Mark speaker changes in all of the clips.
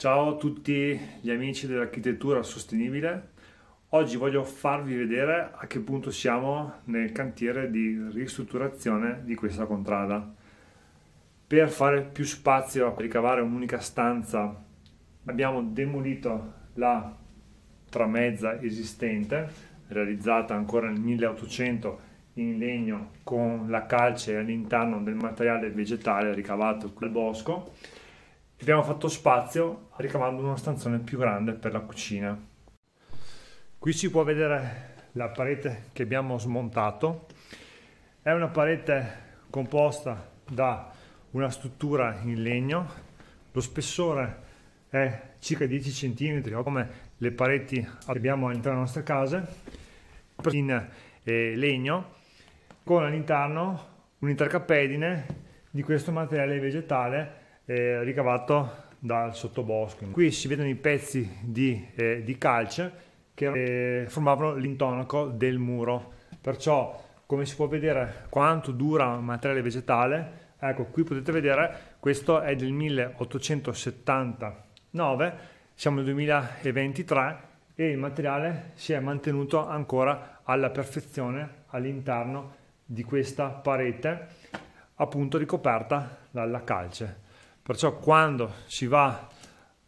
Speaker 1: Ciao a tutti gli amici dell'architettura sostenibile. Oggi voglio farvi vedere a che punto siamo nel cantiere di ristrutturazione di questa contrada. Per fare più spazio, a ricavare un'unica stanza, abbiamo demolito la tramezza esistente, realizzata ancora nel 1800 in legno con la calce all'interno del materiale vegetale ricavato dal bosco abbiamo fatto spazio ricavando una stanzone più grande per la cucina. Qui si può vedere la parete che abbiamo smontato. È una parete composta da una struttura in legno, lo spessore è circa 10 cm come le pareti che abbiamo all'interno delle nostre case, in eh, legno, con all'interno un intercapedine di questo materiale vegetale eh, ricavato dal sottobosco. Qui si vedono i pezzi di, eh, di calce che eh, formavano l'intonaco del muro. Perciò, come si può vedere, quanto dura un materiale vegetale, ecco qui potete vedere, questo è del 1879, siamo nel 2023 e il materiale si è mantenuto ancora alla perfezione all'interno di questa parete appunto ricoperta dalla calce. Perciò quando si va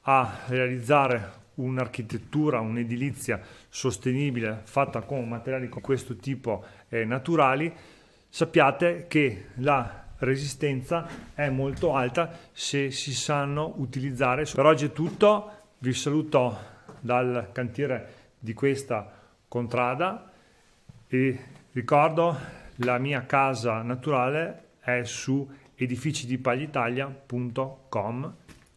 Speaker 1: a realizzare un'architettura, un'edilizia sostenibile fatta con materiali di questo tipo eh, naturali, sappiate che la resistenza è molto alta se si sanno utilizzare. Per oggi è tutto, vi saluto dal cantiere di questa contrada e ricordo la mia casa naturale è su edificidipalitalia.com